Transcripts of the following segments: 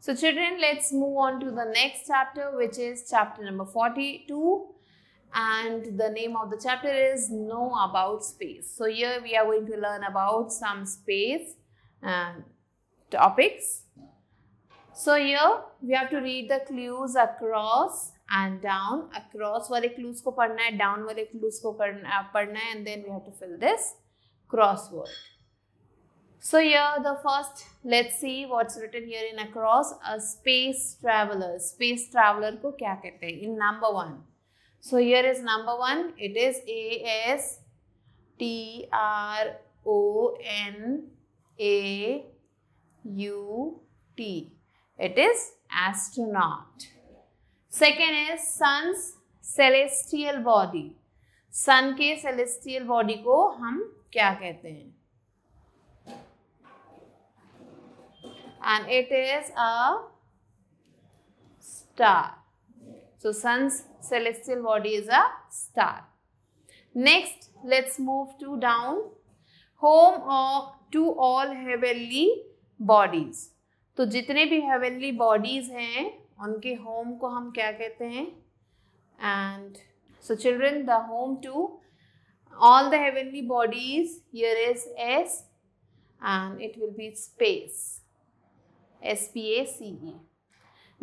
So children, let's move on to the next chapter, which is chapter number 42. And the name of the chapter is Know About Space. So here we are going to learn about some space uh, topics. So here we have to read the clues across and down. Across वाले clues को पढ़ना है, down वाले clues को पढ़ना है, and then we have to fill this crossword. So here the first, let's see what's written here in across a space traveler. Space traveler ko kya kehte hain In number 1 So here is number 1 It is A S T R O N A U T. It is astronaut. Second is sun's celestial body. sun ke celestial body ko hum kya kehte hain and it is a star. So sun's celestial body is a star. Next, let's move to down. Home of, to all heavenly bodies. तो जितने भी heavenly bodies हैं उनके home को हम क्या कहते हैं and so children the home to all the heavenly bodies here is S and it will be space S P A C a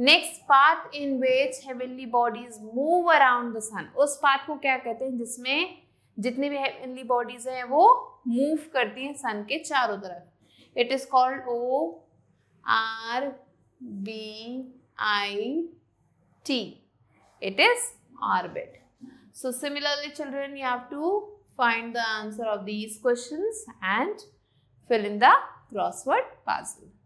next path in which heavenly bodies move around the sun उस path को क्या कहते हैं जिसमें जितनी भी heavenly bodies हैं वो मूव करती हैं सन के चारों तरफ it is called O R B I T it is orbit so similarly children you have to find the answer of these question and fill in the crossword password